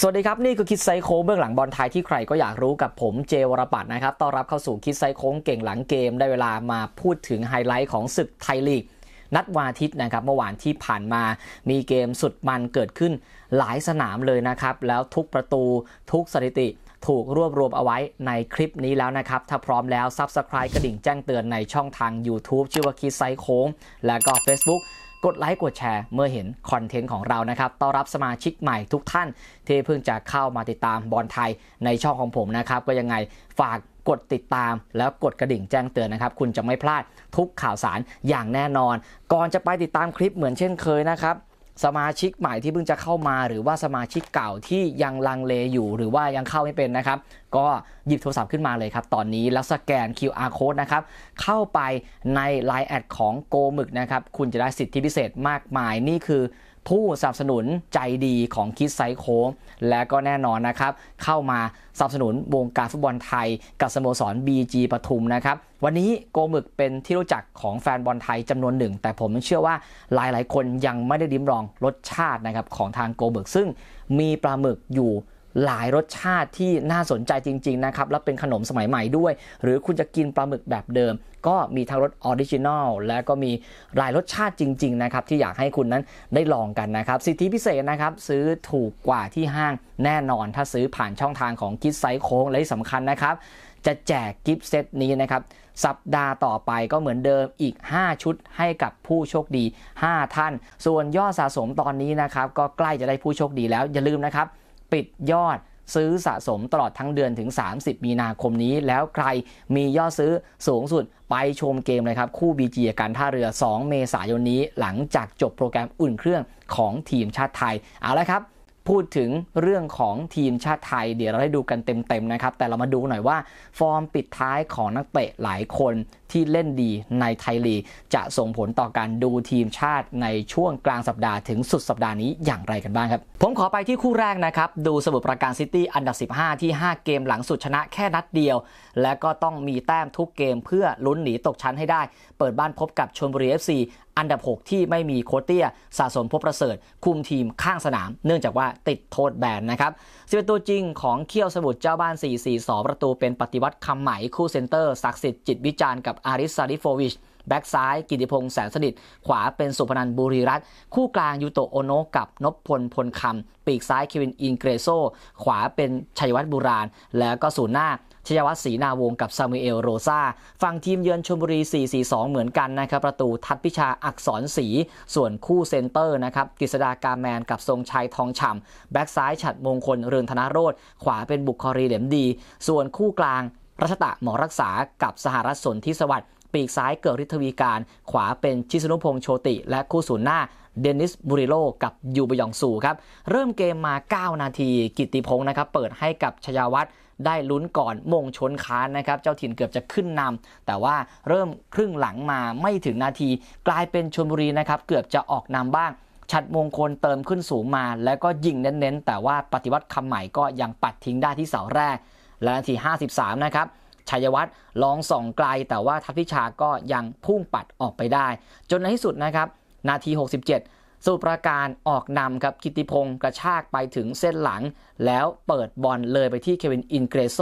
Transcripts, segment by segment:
สวัสดีครับนี่คือคิดไซโค้งเบื้องหลังบอลไทยที่ใครก็อยากรู้กับผมเจวรปัตนะครับต้อนรับเข้าสู่คิดไซโค้งเก่งหลังเกมได้เวลามาพูดถึงไฮไลท์ของศึกไทยลีกนัดวาทิตย์นะครับเมื่อวานที่ผ่านมามีเกมสุดมันเกิดขึ้น หลายสนามเลยนะครับแล้วทุกประตูทุกสถิติถูกรวบรวมเอาไว้ในคลิปนี้แล้วนะครับถ้าพร้อมแล้ว Subscribe กระดิ่งแจ้งเตือนในช่องทาง YouTube ชื่อว่าคิดไซโค้งและก็ Facebook กดไลค์กดแชร์เมื่อเห็นคอนเทนต์ของเรานะครับ ต้อนรับสมาชิกใหม่ทุกท่าน ที่เพิ่งจะเข้ามาติดตามบอลไทยในช่องของผมนะครับ ก็ยังไงฝากกดติดตามแล้วกดกระดิ่งแจ้งเตือนนะครับ คุณจะไม่พลาดทุกข่าวสารอย่างแน่นอน ก่อนจะไปติดตามคลิปเหมือนเช่นเคยนะครับสมาชิกใหม่ที่เพิ่งจะเข้ามา หรือว่าสมาชิกเก่าที่ยังลังเลอยู่หรือว่ายังเข้าไม่เป็นนะครับ ก็หยิบโทรศัพท์ขึ้นมาเลยครับ ตอนนี้แล้วสแกน QR code นะครับ เข้าไปใน Line แอดของโกมึกนะครับ คุณจะได้สิทธิพิเศษมากมายนี่คือผู้สนับสนุนใจดีของคิดไซโค และก็แน่นอนนะครับ เข้ามาสนับสนุนวงการฟุตบอลไทยกับสโมสร BG ปทุมนะครับ วันนี้โกมึกเป็นที่รู้จักของแฟนบอลไทยจำนวนหนึ่ง แต่ผมเชื่อว่าหลายๆ คนยังไม่ได้ดิ้มลองรสชาตินะครับของทางโกมึกซึ่งมีปลาหมึกอยู่หลายรสชาติที่น่าสนใจจริงๆนะครับ และเป็นขนมสมัยใหม่ด้วย หรือคุณจะกินปลาหมึกแบบเดิม ก็มีทั้งรสออริจินอลและก็มีหลายรสชาติจริง ๆ นะครับ ที่อยากให้คุณนั้นได้ลองกันนะครับ สิทธิพิเศษนะครับ ซื้อถูกกว่าที่ห้างแน่นอนถ้าซื้อผ่านช่องทางของคิดไซโค้งและที่สำคัญนะครับ จะแจกกิฟต์เซตนี้นะครับ สัปดาห์ต่อไปก็เหมือนเดิมอีก 5 ชุดให้กับผู้โชคดี 5 ท่าน ส่วนยอดสะสมตอนนี้นะครับ ก็ใกล้จะได้ผู้โชคดีแล้วอย่าลืมนะครับปิดยอดซื้อสะสมตลอดทั้งเดือนถึง 30 มีนาคมนี้แล้วใครมียอดซื้อสูงสุด ไปชมเกมเลยครับ คู่บีจีการท่าเรือ 2 เมษายนนี้ หลังจากจบโปรแกรมอุ่นเครื่องของทีมชาติไทย เอาละครับพูดถึงเรื่องของทีมชาติไทยเดี๋ยวเราได้ดูกันเต็มๆนะครับ แต่เรามาดูหน่อยว่า ฟอร์มปิดท้ายของนักเตะหลายคนที่เล่นดีในไทยลีกจะส่งผลต่อการดูทีมชาติในช่วงกลางสัปดาห์ถึงสุดสัปดาห์นี้อย่างไรกันบ้างครับ ผมขอไปที่คู่แรกนะครับ ดูสมุทรปราการซิตี้อันดับ15 ที่ 5 เกมหลังสุดชนะแค่นัดเดียว และก็ต้องมีแต้มทุกเกมเพื่อลุ้นหนีตกชั้นให้ได้เปิดบ้านพบกับชลบุรีเอฟซีอันดับ 6 ที่ไม่มีโคตเตียสะสมพบประเสริฐ คุมทีมข้างสนาม เนื่องจากว่าติดโทษแบนนะครับสิบตัวจริงของเคี่ยวสมุทรเจ้าบ้าน 4-4-2 ประตู เป็นปฏิวัติคำใหม่ คู่เซนเตอร์ ศักดิ์สิทธิ์จิตวิจารณ์กับ อาริสซาริโฟวิช แบ็กซ้ายกิติพงษ์แสนสนิท ขวาเป็นสุพนันบุรีรัตน์ คู่กลางยูโตโอโนกับนพพลพลคำ ปีกซ้ายเควินอินเกรโซ ขวาเป็นชัยวัฒน์บุราณแล้วก็ศูนย์หน้าชยวัฒน์ศรีนาวงกับซามูเอลโรซาฝั่งทีมเยือนชลบุรี 4-4-2 เหมือนกันนะครับ ประตูทัดพิชาอักษรศรีส่วนคู่เซนเตอร์นะครับกฤษดากาแมนกับทรงชัยทองฉ่ำแบ็กซ้ายฉัดมงคลเรืองธนาโรธขวาเป็นบุคครีเหลมดี ส่วนคู่กลางรัชตะหมอรักษากับสหรัฐสนธิสวัสดิ์ปีกซ้ายเกิดฤทธวีการ ขวาเป็นชิสนุพงษ์โชติ และคู่ศูนย์หน้า เดนิสบูริโลกับยูบยองสูครับเริ่มเกมมา 9 นาทีกิติพงศ์นะครับเปิดให้กับชยาวัฒน์ได้ลุ้นก่อนมงชนค้านนะครับเจ้าถิ่นเกือบจะขึ้นนำ แต่ว่าเริ่มครึ่งหลังมาไม่ถึงนาทีกลายเป็นชนบุรีนะครับเกือบจะออกนำบ้างชัดมงคลเติมขึ้นสูงมา แล้วก็ยิงเน้นๆ แต่ว่าปฏิวัติคำใหม่ก็ยังปัดทิ้งได้ที่เสาแรก และนาที 53 นะครับ ชัยวัฒน์ลองส่องไกล แต่ว่าทัพพิชาก็ยังพุ่งปัดออกไปได้ จนในที่สุดนะครับนาที67สุปราการออกนำครับกิติพงศ์กระชากไปถึงเส้นหลัง แล้วเปิดบอลเลยไปที่เควินอินเกรโซ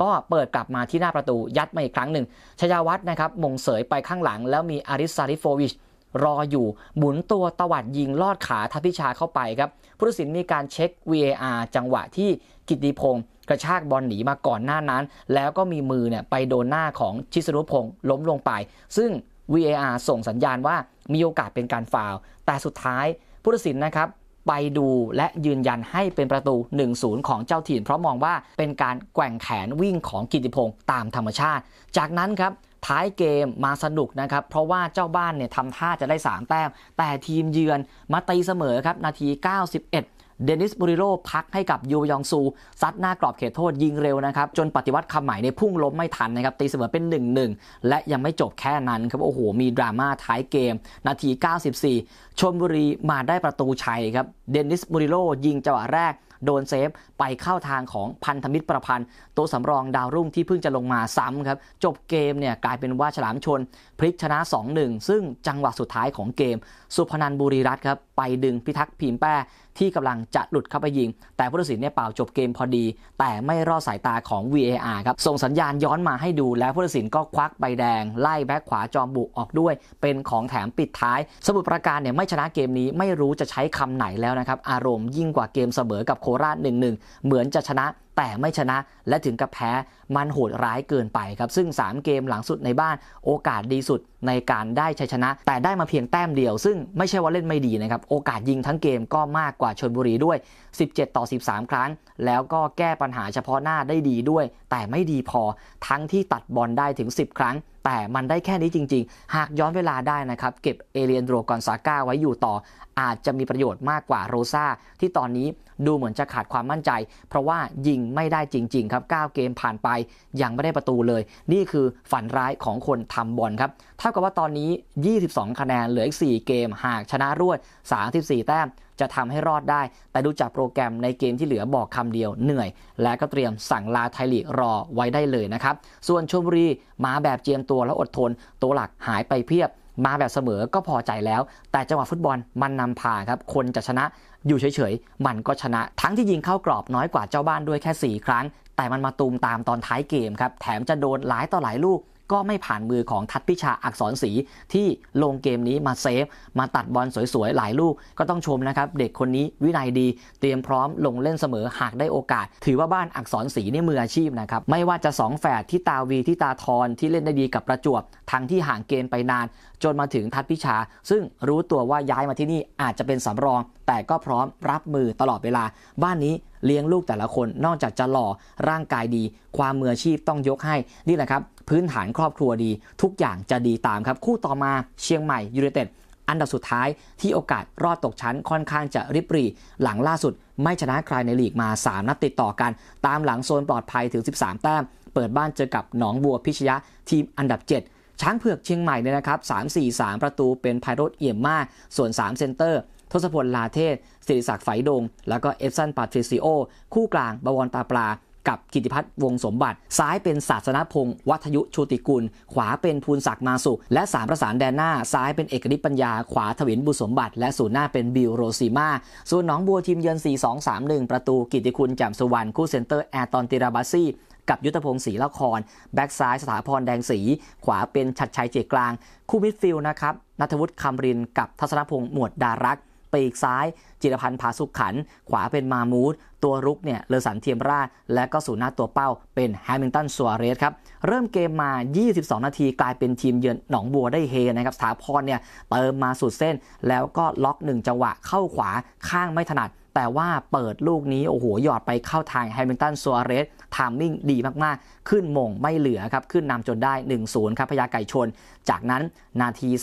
ก็เปิดกลับมาที่หน้าประตูยัดมาอีกครั้งหนึ่ง ชยาวัฒนะครับมงเสยไปข้างหลัง แล้วมีอาริสซาริโฟวิชรออยู่หมุนตัวตวัดยิงลอดขาทัพิชาเข้าไปครับ ผู้ตัดสินมีการเช็ค VAR จังหวะที่กิติพงศ์กระชากบอลหนีมาก่อนหน้านั้น แล้วก็มีมือเนี่ยไปโดนหน้าของชิสรุพงศ์ล้มลงไป ซึ่ง VAR ส่งสัญญาณว่ามีโอกาสเป็นการฟาว แต่สุดท้ายผู้ตัดสินนะครับ ไปดูและยืนยันให้เป็นประตู 1-0 ของเจ้าถิ่น เพราะมองว่าเป็นการแกว่งแขนวิ่งของกิติพงศ์ตามธรรมชาติ จากนั้นครับ ท้ายเกมมาสนุกนะครับ เพราะว่าเจ้าบ้านเนี่ยทำท่าจะได้3แต้ม แต่ทีมเยือนมาตีเสมอครับ นาที 91เดนิสบูริโรพักให้กับยูยองซู ซัดหน้ากรอบเขตโทษยิงเร็วนะครับ จนปฏิวัติคำใหม่ในพุ่งล้มไม่ทันนะครับ ตีเสมอเป็น 1-1 และยังไม่จบแค่นั้นครับ โอ้โห มีดราม่าท้ายเกม นาที 94ชมบุรีมาได้ประตูชัยครับเดนิสบูริโรยิงจังหวะแรกโดนเซฟไปเข้าทางของพันธมิตรประพันธ์ ตัวสำรองดาวรุ่งที่เพิ่งจะลงมาซ้ำครับจบเกมเนี่ยกลายเป็นว่าฉลามชนพลิกชนะ2-1ซึ่งจังหวะสุดท้ายของเกม สุพนันบุรีรัตครับไปดึงพิทักษ์พิมแปที่กำลังจะหลุดเข้าไปยิง แต่ผู้ตัดสินเนี่ยเป่าจบเกมพอดี แต่ไม่รอดสายตาของ VAR ครับ ส่งสัญญาณย้อนมาให้ดู แล้วผู้ตัดสินก็ควักใบแดงไล่แบ็คขวาจอมบุกออกด้วย เป็นของแถมปิดท้าย สมุดประการเนี่ยไม่ชนะเกมนี้ไม่รู้จะใช้คำไหนแล้วนะครับ อารมณ์ยิ่งกว่าเกมเสมอกับโคราช1-1 เหมือนจะชนะแต่ไม่ชนะและถึงกับแพ้มันโหดร้ายเกินไปครับ ซึ่ง3เกมหลังสุดในบ้านโอกาสดีสุดในการได้ชัยชนะ แต่ได้มาเพียงแต้มเดียวซึ่งไม่ใช่ว่าเล่นไม่ดีนะครับ โอกาสยิงทั้งเกมก็มากกว่าชนบุรีด้วย 17ต่อ13 ครั้ง แล้วก็แก้ปัญหาเฉพาะหน้าได้ดีด้วยแต่ไม่ดีพอทั้งที่ตัดบอลได้ถึง 10 ครั้ง แต่มันได้แค่นี้จริง ๆ หากย้อนเวลาได้นะครับเก็บเอเลียนโดรกอนซาก้าไว้อยู่ต่ออาจจะมีประโยชน์มากกว่าโรซาที่ตอนนี้ดูเหมือนจะขาดความมั่นใจ เพราะว่ายิงไม่ได้จริงๆครับ 9 เกมผ่านไปยังไม่ได้ประตูเลย นี่คือฝันร้ายของคนทำบอลครับเท่ากับว่าตอนนี้ 22คะแนนเหลืออีก4เกม หากชนะรวด 34 แต้ม จะทำให้รอดได้ แต่ดูจากโปรแกรมในเกมที่เหลือบอกคำเดียวเหนื่อย และก็เตรียมสั่งลาไทยลีกรอไว้ได้เลยนะครับส่วนชมบุรีมาแบบเจียมตัวและอดทนตัวหลักหายไปเพียบมาแบบเสมอก็พอใจแล้ว แต่จังหวะฟุตบอลมันนำพาครับ คนจะชนะอยู่เฉย ๆ มันก็ชนะ ทั้งที่ยิงเข้ากรอบน้อยกว่าเจ้าบ้านด้วยแค่ 4 ครั้ง แต่มันมาตูมตามตอนท้ายเกมครับ แถมจะโดนหลายต่อหลายลูกก็ไม่ผ่านมือของทัตพิชาอักษรศรีที่ลงเกมนี้มาเซฟ มาตัดบอลสวยๆ หลายลูกก็ต้องชมนะครับ เด็กคนนี้วินัยดีเตรียมพร้อมลงเล่นเสมอหากได้โอกาส ถือว่าบ้านอักษรศรีนี่มืออาชีพนะครับ ไม่ว่าจะ2แฝดที่ตาวีที่ตาทอนที่เล่นได้ดีกับประจวบ ทั้งที่ห่างเกมไปนาน จนมาถึงทัตพิชา ซึ่งรู้ตัวว่าย้ายมาที่นี่อาจจะเป็นสำรอง แต่ก็พร้อมรับมือตลอดเวลา บ้านนี้เลี้ยงลูกแต่ละคนนอกจากจะหล่อร่างกายดี ความมืออาชีพต้องยกให้นี่แหละครับพื้นฐานครอบครัวดี ทุกอย่างจะดีตามครับ คู่ต่อมาเชียงใหม่ยูเนเต็ด อันดับสุดท้ายที่โอกาสรอดตกชั้นค่อนข้างจะริบรีหลังล่าสุด ไม่ชนะใครในลีกมา 3 นัดติดต่อกัน ตามหลังโซนปลอดภัยถึง 13แต้ม เปิดบ้านเจอกับหนองบัวพิชยะทีมอันดับ 7 ช้างเผือกเชียงใหม่เนี่ยนะครับ 3-4-3 ประตูเป็นไพโรธเอี่ยมมาก ส่วน 3 เซนเตอร์ ทศพลลาเทศสิริศักดิ์ไฝดง แล้วก็เอฟซันปาทริซิโอคู่กลางบวรตาปลากับกิติพัฒน์วงสมบัติ ซ้ายเป็นศาสนพงศ์วัฒยุชูติกุล ขวาเป็นภูนศักดิ์มาสุและสามประสานแดนหน้าซ้ายเป็นเอกฤทธิ์ปัญญาขวาถวินบุสมบัติ และศูนย์หน้าเป็นบิวโรซีมาส่วนหนองบัวทีมเยือน4-2-3-1 ประตูกิติคุณแจ่มสุวรรณคู่เซนเตอร์แอร์ตอนติราบาซีกับยุทธพงศ์ศรีละคร แบ็กซ้ายสถาพรแดงสีขวาเป็นชัดชัยเจกลาง คู่มิดฟิลด์นะครับนัทวุฒิคำรินกับทัศนพงศ์หมวดดารักปีกซ้าย จิรพันธ์ผาสุขขันขวาเป็นมามูดตัวรุกเนี่ย เลอสันเทียมราชและก็สูนหน้าตัวเป้าเป็นแฮมิลตันสัวเรสครับ เริ่มเกมมา 22 นาทีกลายเป็นทีมเยือนหนองบัวได้เฮนะครับสถาพรเนี่ยเติมมาสุดเส้น แล้วก็ล็อกหนึ่งจังหวะเข้าขวาข้างไม่ถนัด แต่ว่าเปิดลูกนี้ โอ้โห หยอดไปเข้าทางแฮมิลตันซัวเรสทามมิ่งดีมากๆ ขึ้นมงไม่เหลือครับขึ้นนำจนได้1-0ครับพยาไก่ชนจากนั้นนาที 37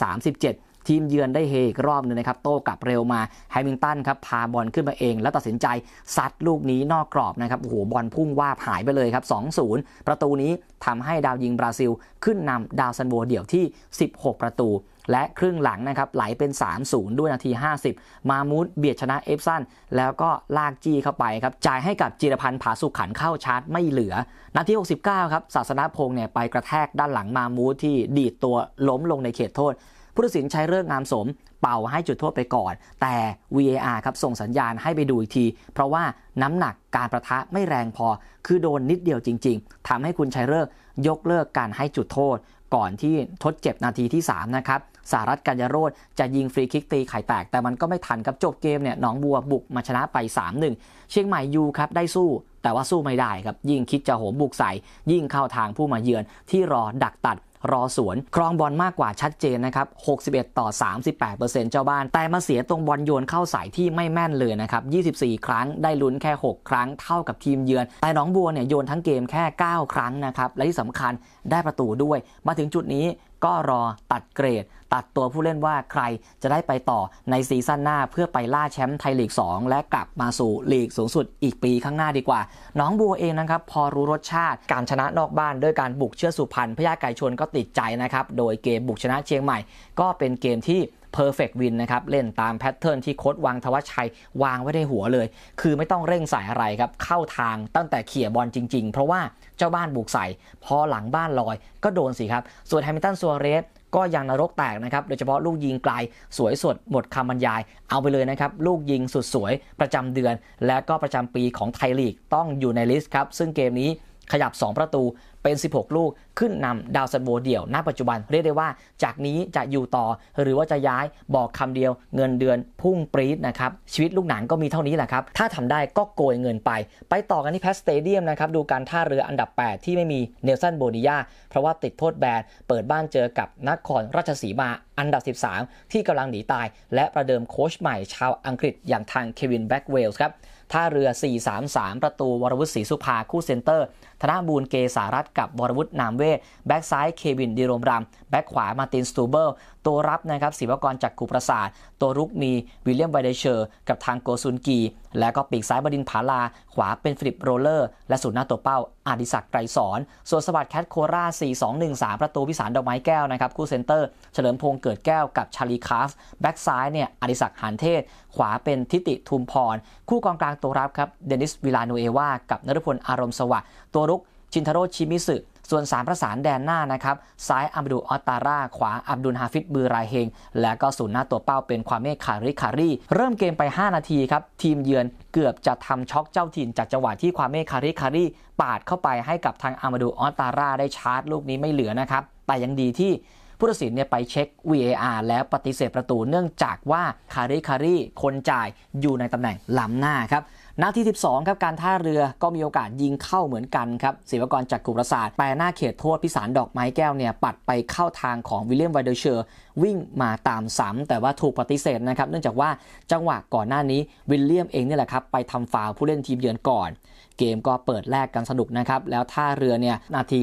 ทีมเยือนได้เฮอีกรอบนึงนะครับ โต้กลับเร็วมาแฮมิงตันครับ พาบอลขึ้นมาเอง แล้วตัดสินใจซัดลูกนี้นอกกรอบนะครับโอ้โหบอลพุ่งว่าหายไปเลยครับ 2-0 ประตูนี้ทำให้ดาวยิงบราซิล ขึ้นนำดาวซันโบเดี่ยวที่ 16 ประตู และครึ่งหลังนะครับ ไหลเป็น 3-0 ด้วยนาที 50 มามูดเบียดชนะเอฟซันแล้วก็ลากจี้เข้าไปครับจ่ายให้กับจิรพันธ์ผาสุขขันเข้าชาร์จไม่เหลือนาที69ครับศาสนาพงษ์เนี่ยไปกระแทกด้านหลังมามูดที่ดีดตัวล้มลงในเขตโทษผู้ตัดสินใช้เลิกงามสมเป่าให้จุดโทษไปก่อน แต่ VAR ครับ ส่งสัญญาณให้ไปดูอีกที เพราะว่าน้ำหนักการประทะไม่แรงพอคือโดนนิดเดียวจริง ๆทำให้คุณชัยเลิกยกเลิกการให้จุดโทษ ก่อนที่ทดเจ็บนาทีที่ 3 นะครับสารัฐกัญญโรธจะยิงฟรีคิกตีไข่แตกแต่มันก็ไม่ทันกับจบเกมเนี่ยหนองบัวบุกมาชนะไป 3-1 เชียงใหม่ยูครับได้สู้ แต่ว่าสู้ไม่ได้ครับยิ่งคิดจะโหมบุกใส่ยิ่งเข้าทางผู้มาเยือนที่รอดักตัดรอสวน ครองบอลมากกว่าชัดเจนนะครับ 61 ต่อ 38%เจ้าบ้าน แต่มาเสียตรงบอลโยนเข้าสายที่ไม่แม่นเลยนะครับ 24 ครั้ง ได้ลุ้นแค่ 6 ครั้งเท่ากับทีมเยือน แต่น้องบัวเนี่ยโยนทั้งเกมแค่ 9 ครั้งนะครับ และที่สำคัญได้ประตูด้วย มาถึงจุดนี้ก็รอตัดเกรด ตัดตัวผู้เล่นว่าใครจะได้ไปต่อในซีซั่นหน้าเพื่อไปล่าแชมป์ไทยลีก 2 และกลับมาสู่ลีกสูงสุดอีกปีข้างหน้าดีกว่า น้องบัวเองนะครับ พอรู้รสชาติการชนะนอกบ้าน ด้วยการบุกเชื่อสุพรรณพญาไก่ชนก็ติดใจนะครับ โดยเกมบุกชนะเชียงใหม่ ก็เป็นเกมที่ perfect win นะครับ เล่นตามแพทเทิร์นที่โค้ดวางทวชัย วางไว้ในหัวเลย คือไม่ต้องเร่งใส่อะไรครับ เข้าทางตั้งแต่เขี่ยบอลจริง ๆ เพราะว่าเจ้าบ้านบุกใส่ พอหลังบ้านลอย ก็โดนสิครับ ส่วนแฮมิลตันซัวเรส ก็ยังนรกแตกนะครับ โดยเฉพาะลูกยิงไกล สวยสดหมดคำบรรยาย เอาไปเลยนะครับ ลูกยิงสุดสวย ประจำเดือน และก็ประจำปีของไทยลีกต้องอยู่ในลิสต์ครับ ซึ่งเกมนี้ขยับ 2 ประตูเป็น 16 ลูกขึ้นนำดาวสันโบเดี่ยว ณ ปัจจุบัน เรียกได้ว่าจากนี้จะอยู่ต่อ หรือว่าจะย้ายบอกคำเดียว เงินเดือนพุ่งปรี๊ดนะครับ ชีวิตลูกหนังก็มีเท่านี้แหละครับ ถ้าทำได้ก็โกยเงินไป ไปต่อกันที่แพสเตเดียมนะครับ ดูการท่าเรืออันดับ 8 ที่ไม่มีเนลสันโบดิยา เพราะว่าติดโทษแบน เปิดบ้านเจอกับนครราชสีมา อันดับ 13 ที่กำลังหนีตาย และประเดิมโค้ชใหม่ชาวอังกฤษอย่างทางเควินแบ็กเวลส์ครับ ท่าเรือ 4-3-3 ประตูวรวุฒิศรีสุภาคู่เซนเตอร์ธนบูลเกสารัตกับบรวุฒินามเวทแบ็กซ้ายเควินดีโรมรามแบ็กขวามาติน สตูเบิลตัวรับนะครับ ศิวกรจากกุประสาทตัวรุกมีวิลเลียม ไวเดเชอร์ กับทางโกซุนกีและก็ปีกซ้ายบดินผาลา ขวาเป็นฟลิปโรเลอร์ และสุดหน้าตัวเป้าอาดิศักไกรสอนส่วนสวัสด์แคทโครา4 2 1 3ประตูวิสารดอกไม้แก้วนะครับคู่เซนเตอร์เฉลิมพงษ์เกิดแก้วกับชาลีคาฟแบ็กซ้ายเนี่ยอดิศักหานเทศ ขวาเป็นทิติทุมพร คู่กองกลางตัวรับครับเดนิสวิลานูเอวากับนฤพลอารมณ์สวัสด์ตัวรุกชินทโรชิมิสึส่วน3ประสานแดนหน้านะครับ ซ้ายอัมดูออตาร่า ขวาอับดุลฮาฟิดบือรายเฮง และก็ศูนย์หน้าตัวเป้าเป็นความเมฆคาริคารีเริ่มเกมไป 5 นาทีครับ ทีมเยือนเกือบจะทำช็อกเจ้าถิ่นจากจังหวะที่ความเมฆคาริคารีปาดเข้าไปให้กับทางอัมดูออตาร่าได้ชาร์จลูกนี้ไม่เหลือนะครับ แต่ยังดีที่ผู้ตัดสินเนี่ยไปเช็ค VAR แล้วปฏิเสธประตูเนื่องจากว่าคาริคารีคนจ่ายอยู่ในตำแหน่งล้ำหน้าครับนาที12 ครับ การท่าเรือก็มีโอกาสยิงเข้าเหมือนกันครับศิวกรจากกุประสาทแปลหน้าเขตโทษพิสารดอกไม้แก้วเนี่ย ปัดไปเข้าทางของวิลเลียมไวเดอร์เชอร์ วิ่งมาตามสามแต่ว่าถูกปฏิเสธนะครับ เนื่องจากว่าจังหวะก่อนหน้านี้วิลเลียมเองนี่แหละครับ ไปทำฟาวผู้เล่นทีมเยือนก่อนเกมก็เปิดแรกกันสนุกนะครับ แล้วท่าเรือเนี่ย นาที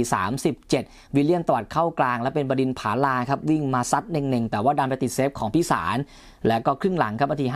37 วิลเลียนตวัดเข้ากลาง และเป็นบดินผาลาครับวิ่งมาซัดเน่งๆ แต่ว่าดันไปติดเซฟของพิสารแล้วก็ครึ่งหลังครับนาที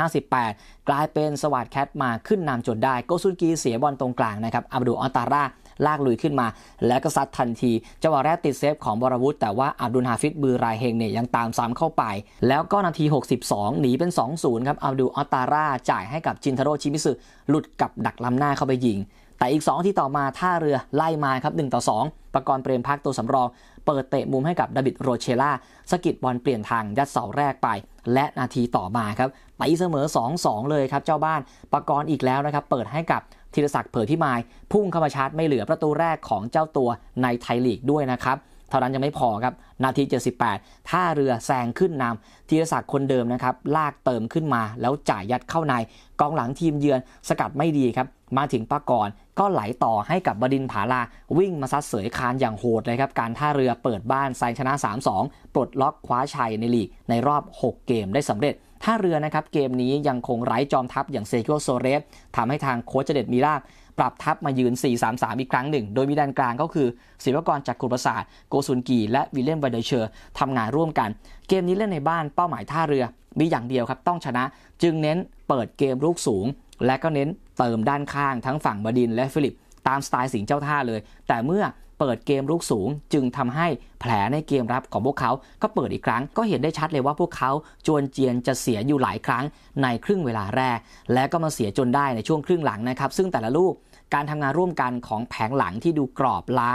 58 กลายเป็นสวัสดแคทมาขึ้นนำจนได้โกซุนกีเสียบอลตรงกลางนะครับ อับดุลอัตาร่าลากลุยขึ้นมา แล้วก็ซัดทันทีจังหวะแรกติดเซฟของบรวุฒิแต่ว่าอับดุลฮาฟิดบือรายเฮงเนี่ยยังตามซ้ำเข้าไป แล้วก็นาที 62 หนีเป็น2-0ครับอับดุลอัตาร่าจ่ายให้กับจินทโรชิมิสึหลุดกับดักล้ำหน้าเข้าไปยิงแต่อีก 2 ที่ต่อมา ท่าเรือไล่มาครับ1ต่อ2 ประกรณ์เปรมพักตัวสำรอง เปิดเตะมุมให้กับดาบิดโรเชล่าสกิดบอลเปลี่ยนทาง ยัดเสาแรกไป และนาทีต่อมาครับไปเสมอ 2-2 เลยครับเจ้าบ้านประกรณ์อีกแล้วนะครับ เปิดให้กับธีรศักดิ์เผยพิมาย พุ่งเข้ามาชาร์จไม่เหลือประตูแรกของเจ้าตัวในไทยลีกด้วยนะครับเท่านั้นยังไม่พอครับนาที78ท่าเรือแซงขึ้นนำธีรศักดิ์คนเดิมนะครับ ลากเติมขึ้นมาแล้วจ่ายยัดเข้าใน กองหลังทีมเยือนสกัดไม่ดีครับ มาถึงปะกรก็ไหลต่อให้กับบดินผาลา วิ่งมาซัดเสยคานอย่างโหดเลยครับ การท่าเรือเปิดบ้านไซชนะ 3-2 ปลดล็อกคว้าชัยในลีกในรอบ 6 เกมได้สำเร็จท่าเรือนะครับเกมนี้ยังคงไร้จอมทัพอย่างเซกิโอโซเรสทำให้ทางโคชเดดมีรากปรับทัพมายืน 4-3-3 อีกครั้งหนึ่ง โดยมีแดนกลางก็คือ ศิวกรจากกุลประสาทโกซุนกีและวิลเลียมไวเดเชอร์ทำงานร่วมกัน เกมนี้เล่นในบ้านเป้าหมายท่าเรือ มีอย่างเดียวครับต้องชนะ จึงเน้นเปิดเกมลูกสูง และก็เน้นเติมด้านข้างทั้งฝั่งบดินและฟิลิป ตามสไตล์สิงเจ้าท่าเลย แต่เมื่อเปิดเกมลุกสูง จึงทำให้แผลในเกมรับของพวกเขาก็เปิดอีกครั้ง ก็เห็นได้ชัดเลยว่าพวกเขาจวนเจียนจะเสียอยู่หลายครั้งในครึ่งเวลาแรก และก็มาเสียจนได้ในช่วงครึ่งหลังนะครับซึ่งแต่ละลูกการทำงานร่วมกันของแผงหลังที่ดูกรอบล้า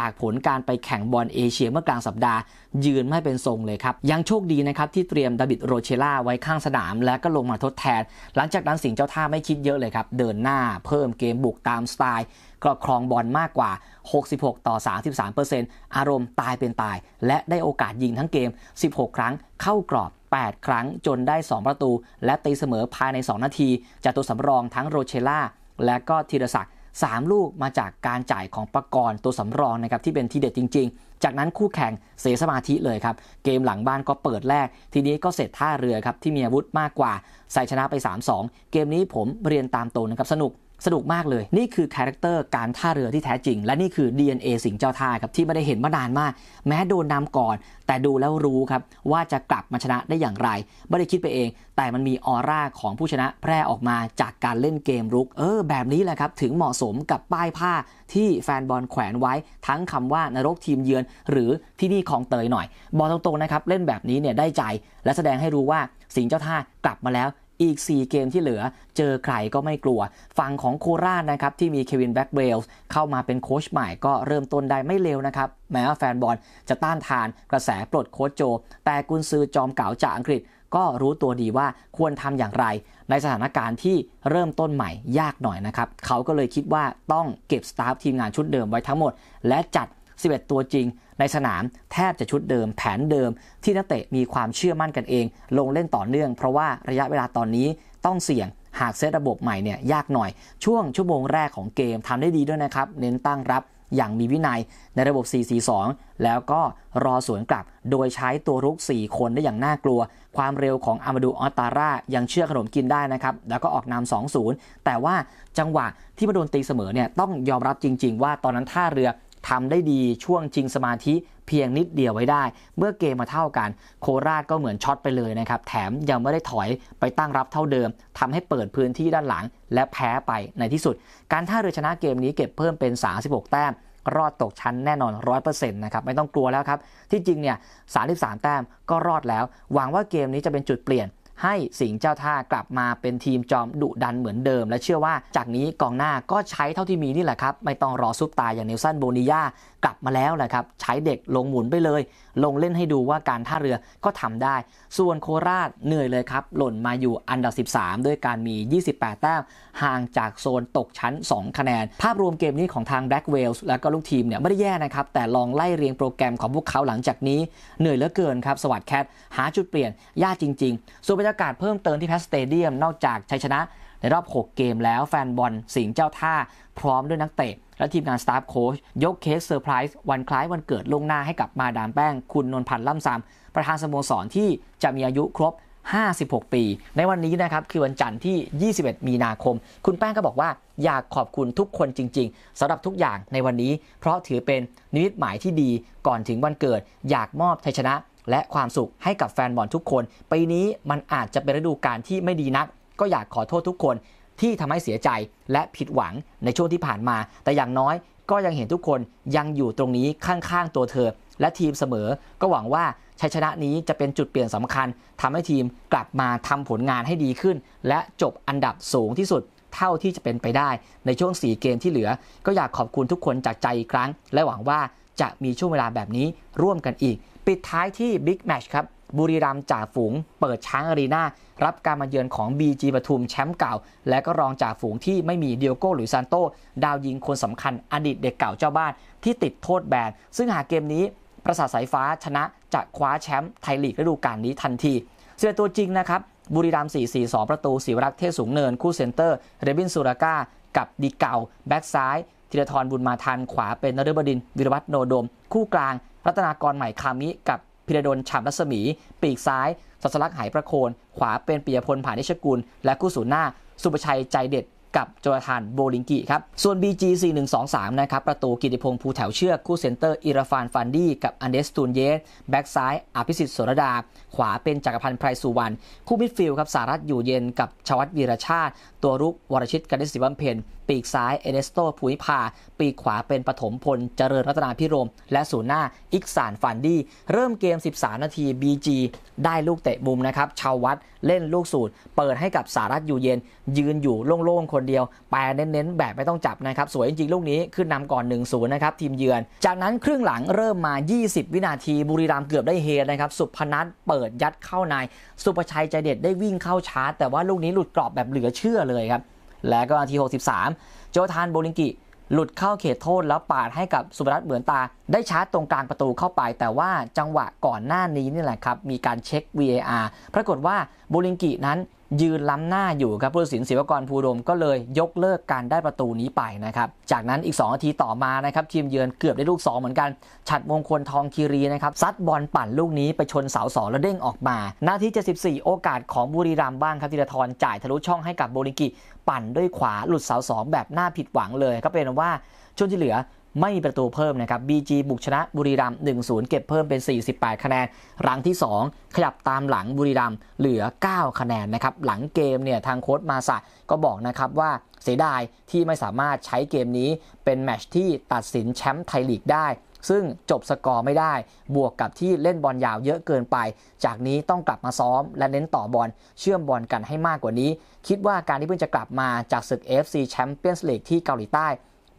จากผลการไปแข่งบอลเอเชียเมื่อกลางสัปดาห์ ยืนไม่เป็นทรงเลยครับ ยังโชคดีนะครับที่เตรียมดาบิดโรเชล่าไว้ข้างสนาม และก็ลงมาทดแทน หลังจากนั้นสิงเจ้าท่าไม่คิดเยอะเลยครับ เดินหน้าเพิ่มเกมบุกตามสไตล์ก็ครองบอลมากกว่า 66 ต่อ 33%อารมณ์ตายเป็นตาย และได้โอกาสยิงทั้งเกม 16 ครั้ง เข้ากรอบ 8 ครั้ง จนได้ 2 ประตู และตีเสมอภายใน 2 นาทีจากตัวสำรองทั้งโรเชล่าและก็ธีรศักดิ์ 3 ลูกมาจากการจ่ายของประกรณ์ตัวสำรองนะครับ ที่เป็นทีเด็ดจริง ๆ จากนั้นคู่แข่งเสียสมาธิเลยครับ เกมหลังบ้านก็เปิดแรก ทีนี้ก็เสร็จท่าเรือครับ ที่มีอาวุธมากกว่าใส่ชนะไป 3-2 เกมนี้ผมเรียนตามตรงนะครับ สนุกสนุกมากเลย นี่คือคาแรคเตอร์การท่าเรือที่แท้จริง และนี่คือ DNA สิงเจ้าท่าครับที่ไม่ได้เห็นมานานมาก แม้โดนนำก่อน แต่ดูแล้วรู้ครับ ว่าจะกลับมาชนะได้อย่างไร ไม่ได้คิดไปเอง แต่มันมีออร่าของผู้ชนะแพร่ออกมาจากการเล่นเกมรุก เออ แบบนี้แหละครับ ถึงเหมาะสมกับป้ายผ้าที่แฟนบอลแขวนไว้ ทั้งคำว่านรกทีมเยือน หรือที่นี่ของเตยหน่อย บอกตรงๆนะครับ เล่นแบบนี้เนี่ยได้ใจ และแสดงให้รู้ว่าสิงเจ้าท่ากลับมาแล้วอีก 4 เกมที่เหลือเจอใครก็ไม่กลัว ฝั่งของโคราชนะครับที่มีเควินแบ็กเบลส์เข้ามาเป็นโค้ชใหม่ก็เริ่มต้นได้ไม่เร็วนะครับ แม้ว่าแฟนบอลจะต้านทานกระแสปลดโค้ชโจ แต่กุนซือจอมเก่าจากอังกฤษ ก็รู้ตัวดีว่าควรทำอย่างไร ในสถานการณ์ที่เริ่มต้นใหม่ยากหน่อยนะครับ เขาก็เลยคิดว่าต้องเก็บสตาฟทีมงานชุดเดิมไว้ทั้งหมด และจัด11ตัวจริงในสนามแทบจะชุดเดิมแผนเดิม ที่นักเตะมีความเชื่อมั่นกันเอง ลงเล่นต่อเนื่องเพราะว่าระยะเวลาตอนนี้ต้องเสี่ยงหากเซตระบบใหม่เนี่ยยากหน่อยช่วงชั่วโมงแรกของเกมทำได้ดีด้วยนะครับ เน้นตั้งรับอย่างมีวินัยในระบบ 4-4-2 แล้วก็รอสวนกลับโดยใช้ตัวรุก 4 คนได้อย่างน่ากลัวความเร็วของอามาดูออตาร่ายังเชื่อขนมกินได้นะครับแล้วก็ออกนำ2-0แต่ว่าจังหวะที่มาโดนตีเสมอเนี่ยต้องยอมรับจริง ๆ ว่าตอนนั้นท่าเรือทำได้ดีช่วงจริงสมาธิเพียงนิดเดียวไว้ได้ เมื่อเกมมาเท่ากันโคราชก็เหมือนช็อตไปเลยนะครับ แถมยังไม่ได้ถอยไปตั้งรับเท่าเดิม ทำให้เปิดพื้นที่ด้านหลังและแพ้ไปในที่สุด การท่าเรือชนะเกมนี้เก็บเพิ่มเป็น 36 แต้ม รอดตกชั้นแน่นอน 100%นะครับไม่ต้องกลัวแล้วครับ ที่จริงเนี่ย33 แต้มก็รอดแล้ว หวังว่าเกมนี้จะเป็นจุดเปลี่ยนให้สิงห์เจ้าท่ากลับมาเป็นทีมจอมดุดันเหมือนเดิม และเชื่อว่าจากนี้กองหน้าก็ใช้เท่าที่มีนี่แหละครับ ไม่ต้องรอซุปตายอย่างเนลสันโบนิยากลับมาแล้วแหละครับใช้เด็กลงหมุนไปเลย ลงเล่นให้ดูว่าการท่าเรือก็ทำได้ ส่วนโคราชเหนื่อยเลยครับ หล่นมาอยู่อันดับ13 ด้วยการมี 28แต้มห่างจากโซนตกชั้น 2 คะแนน ภาพรวมเกมนี้ของทางแบล็กเวลส์และก็ลูกทีมเนี่ยไม่ได้แย่นะครับแต่ลองไล่เรียงโปรแกรมของพวกเขาหลังจากนี้ เหนื่อยเหลือเกินครับสวัสดแคทหาจุดเปลี่ยน ยากจริงๆส่วนบรรยากาศเพิ่มเติมที่แพสเตเดียมนอกจากชัยชนะ ในรอบ 6 เกมแล้วแฟนบอลสิงเจ้าท่าพร้อมด้วยนักเตะและทีมงานสตาฟโค้ชยกเค้กเซอร์ไพรส์วันคล้ายวันเกิดล่วงหน้าให้กับมาดามแป้งคุณนนพันธ์ล่ำซำประธานสโมสรที่จะมีอายุครบ 56 ปี ในวันนี้นะครับ คือวันจันทร์ที่ 21 มีนาคม คุณแป้งก็บอกว่าอยากขอบคุณทุกคนจริง ๆสำหรับทุกอย่างในวันนี้ เพราะถือเป็นนิมิตหมายที่ดีก่อนถึงวันเกิดอยากมอบชัยชนะและความสุขให้กับแฟนบอลทุกคน ปีนี้มันอาจจะเป็นฤดูกาลที่ไม่ดีนัก ก็อยากขอโทษทุกคนที่ทำให้เสียใจและผิดหวังในช่วงที่ผ่านมา แต่อย่างน้อยก็ยังเห็นทุกคนยังอยู่ตรงนี้ข้างๆตัวเธอและทีมเสมอ ก็หวังว่าชัยชนะนี้จะเป็นจุดเปลี่ยนสำคัญ ทำให้ทีมกลับมาทำผลงานให้ดีขึ้นและจบอันดับสูงที่สุดเท่าที่จะเป็นไปได้ ในช่วง4เกมที่เหลือ ก็อยากขอบคุณทุกคนจากใจอีกครั้ง และหวังว่าจะมีช่วงเวลาแบบนี้ร่วมกันอีกปิดท้ายที่บิ๊กแมชครับ บุรีรัมจ่าฝูงเปิดช้างอารีนารับการมาเยือนของ BG ปทุมแชมป์เก่า และก็รองจ่าฝูงที่ไม่มีเดียโก้หรือซานโตดาวยิงคนสำคัญอดีตเด็กเก่าเจ้าบ้าน ที่ติดโทษแบนซึ่งหากเกมนี้ประสาทสายฟ้าชนะจะคว้าแชมป์ไทยลีกฤดูกาลนี้ทันทีเสียตัวจริงนะครับบุรีรัม4-4-2ประตูศิวรักษ์เทศสูงเนินคู่เซนเตอร์เรบินสุรากากับดีเก่าแบ็กซ้ายธีรทรบุญมาทันขวาเป็นนฤบดินวิรวัตโนโดม คู่กลางรัตนากรใหม่คามิกับพิรดลฉ่ำรัศมี ปีกซ้ายสัสลักหายประโคนขวาเป็นปิยพลผ่านนิชกุล และกู้สูนหน้าสุประชัยใจเด็ดกับโจทานโบลิงกีครับส่วน BG 4123นะครับ ประตูกิติพงศ์ภูแถวเชือก คู่เซนเตอร์อิราฟานฟันดี้กับอันเดสตูนเยสแบ็กซ้ายอภิสิทธิ์สรดา ขวาเป็นจักรพันธ์ไพรสุวรรณคู่มิดฟิลด์ครับสารัตอยู่เย็นกับชวัตวีรชาติ ตัวรุกวรชิตกันดิสิบัมเพนปีกซ้ายเอเนสโตภูยิพาปีกขวาเป็นปฐมพลเจริญรัตนาพิรมและศูนย์หน้าอิกสานฟันดี้เริ่มเกม 13 นาที BG ได้ลูกเตะมุมนะครับ ชาววัดเล่นลูกสูตร เปิดให้กับสารัตอยู่เย็นยืนอยู่โล่ง ๆ คนเดียว แปลเน้น ๆ แบบไม่ต้องจับนะครับ สวยจริง ๆ ลูกนี้ขึ้นนำก่อน1ูนะครับ ทีมเยือน จากนั้นครึ่งหลังเริ่มมา 20 วินาทีบุรีรัมย์เกือบได้เฮนะครับสุพนัทเปิดยัดเข้าใน สุประชัยใจเด็ดได้วิ่งเข้าชาร์จแต่ว่าลูกนี้หลุดกรอบแบบเหลือเชื่อเลยครับแล้วก็นาที 63โจทานโบลิงกิ หลุดเข้าเขตโทษแล้วปาดให้กับสุบรัตเหมือนตาได้ชาร์จตรงกลางประตูเข้าไป แต่ว่าจังหวะก่อนหน้านี้นี่แหละครับ มีการเช็ค VAR ปรากฏว่าโบลิงกินั้นยืนล้ำหน้าอยู่ครับ ผู้ตัดสินศิวกรภูดมก็เลยยกเลิกการได้ประตูนี้ไปนะครับ จากนั้นอีก2นาทีต่อมานะครับ ทีมเยือนเกือบได้ลูก 2 เหมือนกัน ฉัดมงคลทองคีรีนะครับ ซัดบอลปั่นลูกนี้ไปชนเสาสองแล้วเด้งออกมานาที74โอกาสของบุรีรัมย์บ้างครับธีรทรจ่ายทะลุช่องให้กับโบลิกิปั่นด้วยขวาหลุดเสาสองแบบหน้าผิดหวังเลย ก็เป็นว่าช่วงที่เหลือไม่มีประตูเพิ่มนะครับ BG บุกชนะบุรีรัมย์1-0 เก็บเพิ่มเป็น 48 คะแนนรังที่ 2ขยับตามหลังบุรีรัมย์เหลือ 9 คะแนนนะครับ หลังเกมเนี่ย ทางโค้ชมาสะก็บอกนะครับว่าเสียดายที่ไม่สามารถใช้เกมนี้เป็นแมชที่ตัดสินแชมป์ไทยลีกได้ ซึ่งจบสกอร์ไม่ได้ บวกกับที่เล่นบอลยาวเยอะเกินไป จากนี้ต้องกลับมาซ้อม และเน้นต่อบอลเชื่อมบอลกันให้มากกว่านี้ คิดว่าการที่เพิ่งจะกลับมาจากศึก FC Champions League ที่เกาหลีใต้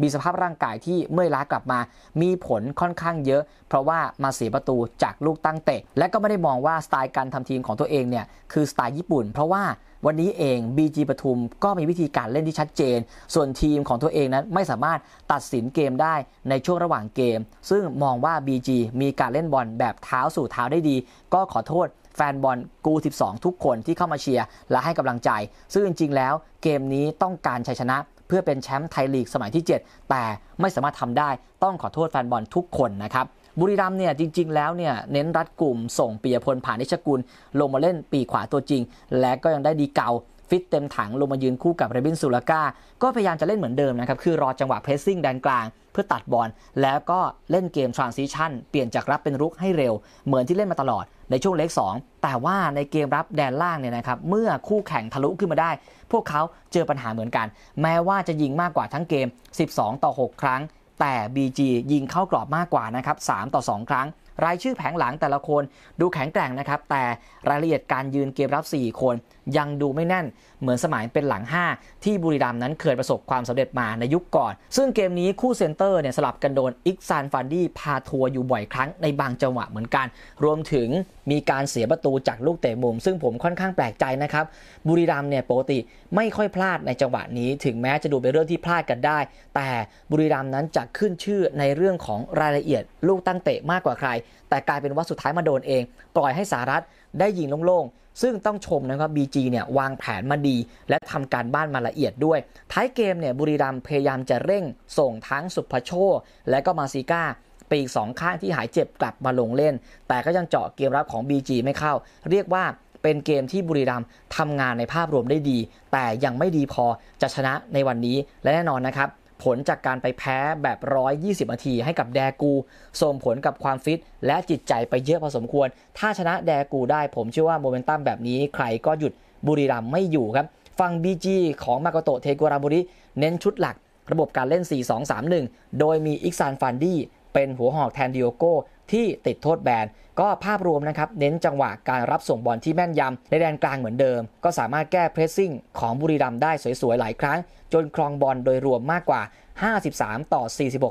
มีสภาพร่างกายที่เมื่อยล้ากลับมา มีผลค่อนข้างเยอะ เพราะว่ามาเสียประตูจากลูกตั้งเตะและก็ไม่ได้มองว่าสไตล์การทำทีมของตัวเองเนี่ยคือสไตล์ญี่ปุ่น เพราะว่าวันนี้เอง BG ปทุมก็มีวิธีการเล่นที่ชัดเจน ส่วนทีมของตัวเองนั้นไม่สามารถตัดสินเกมได้ในช่วงระหว่างเกม ซึ่งมองว่า BG มีการเล่นบอลแบบเท้าสู่เท้าได้ดี ก็ขอโทษแฟนบอลกู12 ทุกคนที่เข้ามาเชียร์และให้กำลังใจ ซึ่งจริงๆแล้วเกมนี้ต้องการชัยชนะเพื่อเป็นแชมป์ไทยลีกสมัยที่ 7 แต่ไม่สามารถทำได้ต้องขอโทษแฟนบอลทุกคนนะครับ บุรีรัมเนี่ยจริงๆ แล้วเนี่ยเน้นรัดกลุ่มส่งปียพลผ่านนิชกุล ลงมาเล่นปีขวาตัวจริง และก็ยังได้ดีเก่าฟิตเต็มถังลงมายืนคู่กับเรบินสุลกาก็พยายามจะเล่นเหมือนเดิมนะครับ คือรอจังหวะเพรสซิ่งแดนกลางพื่อตัดบอล แล้วก็เล่นเกมทรานซิชันเปลี่ยนจากรับเป็นรุกให้เร็ว เหมือนที่เล่นมาตลอดในช่วงเล็ก 2 แต่ว่าในเกมรับแดนล่างเนี่ยนะครับ เมื่อคู่แข่งทะลุขึ้นมาได้ พวกเขาเจอปัญหาเหมือนกัน แม้ว่าจะยิงมากกว่าทั้งเกม 12 ต่อ 6 ครั้ง แต่ BG ยิงเข้ากรอบมากกว่านะครับ 3 ต่อ 2 ครั้ง รายชื่อแผงหลังแต่ละคนดูแข็งแกร่งนะครับแต่รายละเอียดการยืนเกมรับ 4 คนยังดูไม่แน่นเหมือนสมัยเป็นหลัง 5 ที่บุรีรัมย์นั้นเคยประสบความสำเร็จมาในยุคก่อน ซึ่งเกมนี้คู่เซนเตอร์เนี่ยสลับกันโดน อิกซานฟันดี้พาทัวร์อยู่บ่อยครั้งในบางจังหวะเหมือนกัน รวมถึงมีการเสียประตูจากลูกเตะมุม ซึ่งผมค่อนข้างแปลกใจนะครับ บุรีรัมย์เนี่ยปกติไม่ค่อยพลาดในจังหวะนี้ ถึงแม้จะดูเป็นเรื่องที่พลาดกันได้ แต่บุรีรัมย์นั้นจะขึ้นชื่อในเรื่องของรายละเอียดลูกตั้งเตะมากกว่าใคร แต่กลายเป็นว่าสุดท้ายมาโดนเองปล่อยให้สารัตได้ยิงโล่งๆซึ่งต้องชมนะครับบีจีเนี่ยวางแผนมาดี และทำการบ้านมาละเอียดด้วยท้ายเกมเนี่ย บุรีรัมพยายามจะเร่ง ส่งทั้งสุพโชและก็มาซิก้าปีกสองข้างที่หายเจ็บกลับมาลงเล่น แต่ก็ยังเจาะเกมรับของ BG ไม่เข้า เรียกว่าเป็นเกมที่บุรีรัมทำงานในภาพรวมได้ดี แต่ยังไม่ดีพอจะชนะในวันนี้ และแน่นอนนะครับผลจากการไปแพ้แบบ 120นาทีให้กับแดกูส่งผลกับความฟิตและจิตใจไปเยอะพอสมควร ถ้าชนะแดกูได้ผมเชื่อว่าโมเมนตัมแบบนี้ใครก็หยุดบุรีรัมไม่อยู่ครับ ฟัง BG ของมาโกโตเทกุราบุริเน้นชุดหลักระบบการเล่น 4-2-3-1 โดยมีอิกซานฟันดี้เป็นหัวหอกแทนดิโอโกที่ติดโทษแบนก็ภาพรวมนะครับ เน้นจังหวะการรับส่งบอลที่แม่นยำในแดนกลางเหมือนเดิม ก็สามารถแก้เพรสซิ่งของบุรีรัมย์ได้สวยๆ หลายครั้ง จนครองบอลโดยรวมมากกว่า 53 ต่อ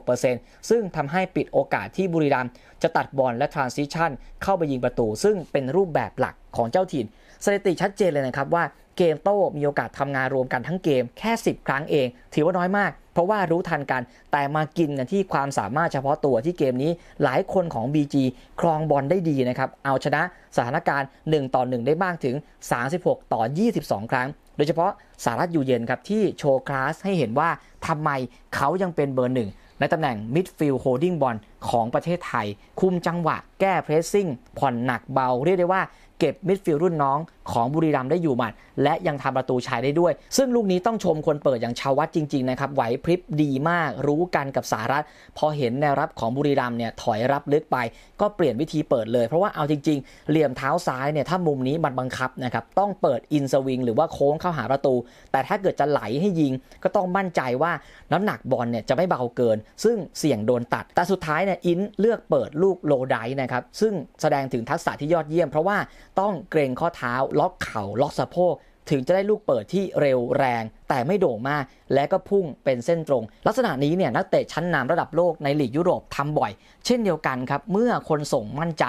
46%ซึ่งทำให้ปิดโอกาสที่บุรีรัมย์จะตัดบอลและทรานซิชันเข้าไปยิงประตู ซึ่งเป็นรูปแบบหลักของเจ้าถิ่น สถิติชัดเจนเลยนะครับว่าเกมโต้มีโอกาสทำงานรวมกันทั้งเกมแค่ 10 ครั้งเองถือว่าน้อยมากเพราะว่ารู้ทันกัน แต่มากินกันที่ความสามารถเฉพาะตัวที่เกมนี้หลายคนของ BG ครองบอลได้ดีนะครับ เอาชนะสถานการณ์ 1 ต่อ 1 ได้มากถึง 36 ต่อ 22 ครั้ง โดยเฉพาะสารัตอยู่เย็นครับที่โชว์คลาสให้เห็นว่าทำไมเขายังเป็นเบอร์หนึ่งในตำแหน่งมิดฟิลด์โฮดดิ้งบอลของประเทศไทย คุมจังหวะแก้เพรสซิ่งผ่อนหนักเบา เรียกได้ว่าเก็บมิดฟิลด์รุ่นน้องของบุรีรัมย์ได้อยู่หมัด และยังทำประตูชัยได้ด้วย ซึ่งลูกนี้ต้องชมคนเปิดอย่างชาววัดจริงๆนะครับไหวพริบดีมากรู้กันกับสารัฐพอเห็นแนวรับของบุรีรัมย์เนี่ยถอยรับลึกไปก็เปลี่ยนวิธีเปิดเลย เพราะว่าเอาจริงๆ เหลี่ยมเท้าซ้ายเนี่ยถ้ามุมนี้มันบังคับนะครับ ต้องเปิดอินสวิงหรือว่าโค้งเข้าหาประตู แต่ถ้าเกิดจะไหลให้ยิง ก็ต้องมั่นใจว่าน้ำหนักบอลเนี่ยจะไม่เบาเกิน ซึ่งเสี่ยงโดนตัดแต่สุดท้ายเนี่ยอินเลือกเปิดลูกโลดายนะครับซึ่งแสดงถึงทักษะที่ยอดเยี่ยมเพราะว่าต้องเกรงข้อเท้าล็อกเข่าล็อกสะโพกถึงจะได้ลูกเปิดที่เร็วแรง แต่ไม่โด่งมาก และก็พุ่งเป็นเส้นตรง ลักษณะนี้เนี่ย นักเตะชั้นนำระดับโลกในลีกยุโรปทำบ่อย เช่นเดียวกันครับเมื่อคนส่งมั่นใจ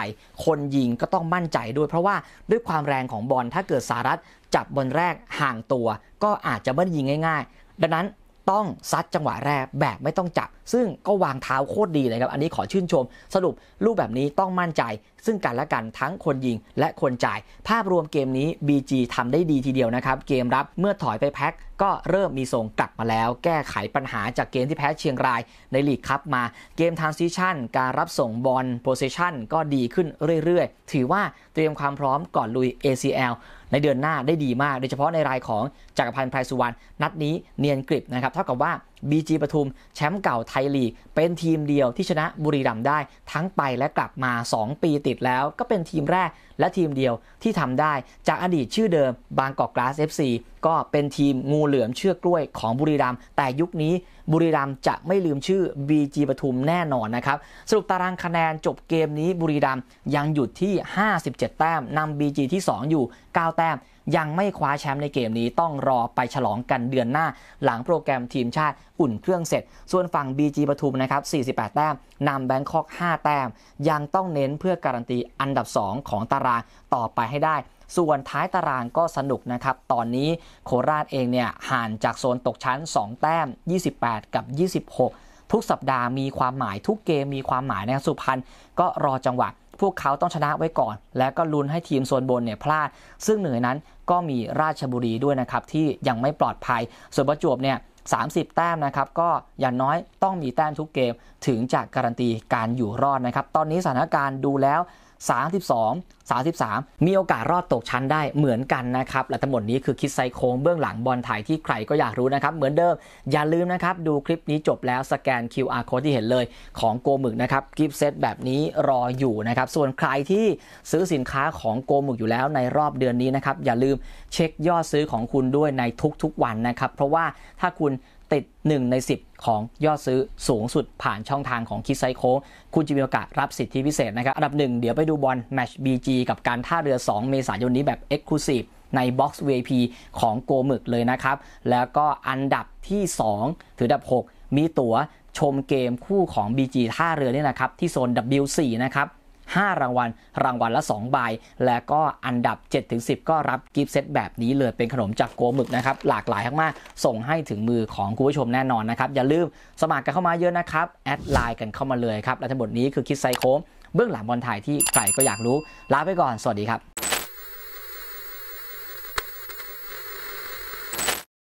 คนยิงก็ต้องมั่นใจด้วยเพราะว่าด้วยความแรงของบอลถ้าเกิดสารัตจับบอลแรกห่างตัวก็อาจจะไม่ยิงง่ายๆ ดังนั้นต้องซัดจังหวะแรกแบบไม่ต้องจับ ซึ่งก็วางเท้าโคตรดีเลยครับ อันนี้ขอชื่นชมสรุปรูปแบบนี้ต้องมั่นใจ ซึ่งกันและกันทั้งคนยิงและคนจ่าย ภาพรวมเกมนี้ BG ทำได้ดีทีเดียวนะครับ เกมรับเมื่อถอยไปแพ็ค ก็เริ่มมีทรงกลับมาแล้ว แก้ไขปัญหาจากเกมที่แพ้เชียงรายในลีกครับมาเกมทางซีชั่นการรับส่งบอลโพสิชั่น ก็ดีขึ้นเรื่อยๆถือว่าเตรียมความพร้อมก่อนลุย ACL ในเดือนหน้าได้ดีมากโดยเฉพาะในรายของจักรพันธ์ไพรสุวรรณนัดนี้เนียนกริบนะครับ เท่ากับว่าบีจีปทุมแชมป์เก่าไทยลีกเป็นทีมเดียวที่ชนะบุรีรัมย์ได้ทั้งไปและกลับมา 2 ปีติดแล้วก็เป็นทีมแรกและทีมเดียวที่ทำได้ จากอดีตชื่อเดิมบางกอกกราส FC ก็เป็นทีมงูเหลือมเชือกกล้วยของบุรีรัมย์แต่ยุคนี้บุรีรัมย์จะไม่ลืมชื่อ BG ปทุมแน่นอนนะครับสรุปตารางคะแนนจบเกมนี้บุรีรัมย์ยังหยุดที่ 57 แต้มนำ BG ที่2อยู่9แต้มยังไม่คว้าแชมป์ในเกมนี้ต้องรอไปฉลองกันเดือนหน้า หลังโปรแกรมทีมชาติอุ่นเครื่องเสร็จ ส่วนฝั่ง BG ปทุม นะครับ 48 แต้มนำแบงคอก5 แต้ม ยังต้องเน้นเพื่อการันตีอันดับ 2 ของตารางต่อไปให้ได้ ส่วนท้ายตารางก็สนุกนะครับ ตอนนี้โคราชเองเนี่ยห่างจากโซนตกชั้น 2 แต้ม 28 กับ 26 ทุกสัปดาห์มีความหมายทุกเกมมีความหมายนะครับสุพรรณก็รอจังหวะพวกเขาต้องชนะไว้ก่อน แล้วก็ลุ้นให้ทีมโซนบนเนี่ยพลาด ซึ่งเหนื่นั้นก็มีราชบุรีด้วยนะครับ ที่ยังไม่ปลอดภัย ส่วนประจวบเนี่ย 30 แต้มนะครับ ก็อย่างน้อยต้องมีแต้มทุกเกม ถึงจะการันตีการอยู่รอดนะครับ ตอนนี้สถานการณ์ดูแล้ว32 33 มีโอกาสรอดตกชั้นได้เหมือนกันนะครับ และทั้งหมดนี้คือคิดไซโคงเบื้องหลังบอลไทยที่ใครก็อยากรู้นะครับ เหมือนเดิมอย่าลืมนะครับดูคลิปนี้จบแล้วสแกน QR code ที่เห็นเลยของโกหมึกนะครับกิฟต์เซตแบบนี้รออยู่นะครับส่วนใครที่ซื้อสินค้าของโกหมึกอยู่แล้วในรอบเดือนนี้นะครับอย่าลืมเช็คยอดซื้อของคุณด้วยในทุก ๆวันนะครับ เพราะว่าถ้าคุณติด 1 ใน 10 ของยอดซื้อสูงสุดผ่านช่องทางของคิดไซโค้งคุณจะมีโอกาสรับสิทธิพิเศษนะครับ อันดับ 1 เดี๋ยวไปดูบอลแมชบจีกับการท่าเรือ 2 เมษายนนี้แบบ e x c l u s i v e ใน Box VIP ของโกมึกเลยนะครับ แล้วก็อันดับที่ 2ถึงอันดับ 6 มีตั๋วชมเกมคู่ของ BG ท่าเรือเนี่ยนะครับ ที่โซน W4 นะครับ5รางวัล รางวัลละ2ใบและก็อันดับ7-10 ก็รับ กิฟต์เซตแบบนี้เลยเป็นขนมจากโกหมึกนะครับ หลากหลายมากๆส่งให้ถึงมือของคุณผู้ชมแน่นอนนะครับ อย่าลืมสมัครกันเข้ามาเยอะนะครับแอดไลน์กันเข้ามาเลยครับ และทั้งหมดนี้คือคิดไซโคมเบื้องหลังบอลไทยที่ใครก็อยากรู้ลาไปก่อน สวัสดีครับ